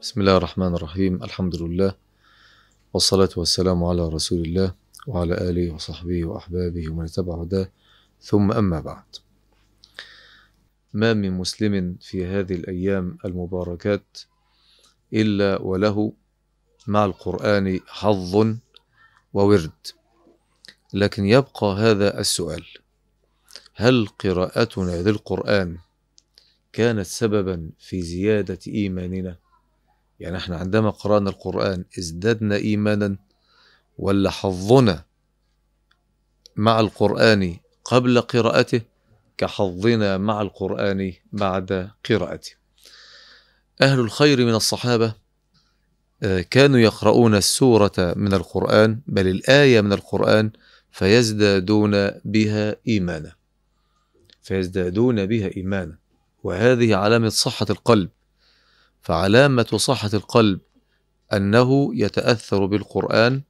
بسم الله الرحمن الرحيم الحمد لله والصلاة والسلام على رسول الله وعلى آله وصحبه وأحبابه ومن تبع هداه ثم أما بعد ما من مسلم في هذه الأيام المباركات إلا وله مع القرآن حظ وورد لكن يبقى هذا السؤال هل قراءتنا للقرآن كانت سببا في زيادة إيماننا؟ يعني احنا عندما قرأنا القرآن ازددنا إيمانا ولا حظنا مع القرآن قبل قراءته كحظنا مع القرآن بعد قراءته. أهل الخير من الصحابة آه، كانوا يقرؤون السورة من القرآن بل الآية من القرآن فيزدادون بها إيمانا. فيزدادون بها إيمانا وهذه علامة صحة القلب فعلامة صحة القلب أنه يتأثر بالقرآن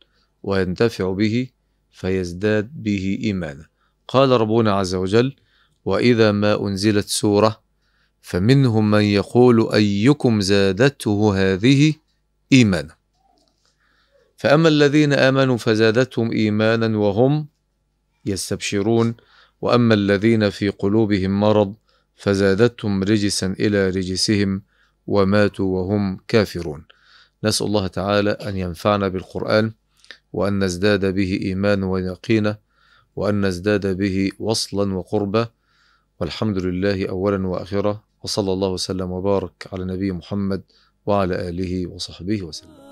وينتفع به فيزداد به إيمانا قال ربنا عز وجل وإذا ما أنزلت سورة فمنهم من يقول أيكم زادته هذه إيمانا فأما الذين آمنوا فزادتهم إيمانا وهم يستبشرون واما الذين في قلوبهم مرض فزادتهم رجسا الى رجسهم وماتوا وهم كافرون نسال الله تعالى ان ينفعنا بالقران وان نزداد به ايمانا ويقينا وان نزداد به وصلا وقربا والحمد لله اولا واخره وصلى الله وسلم وبارك على نبي محمد وعلى اله وصحبه وسلم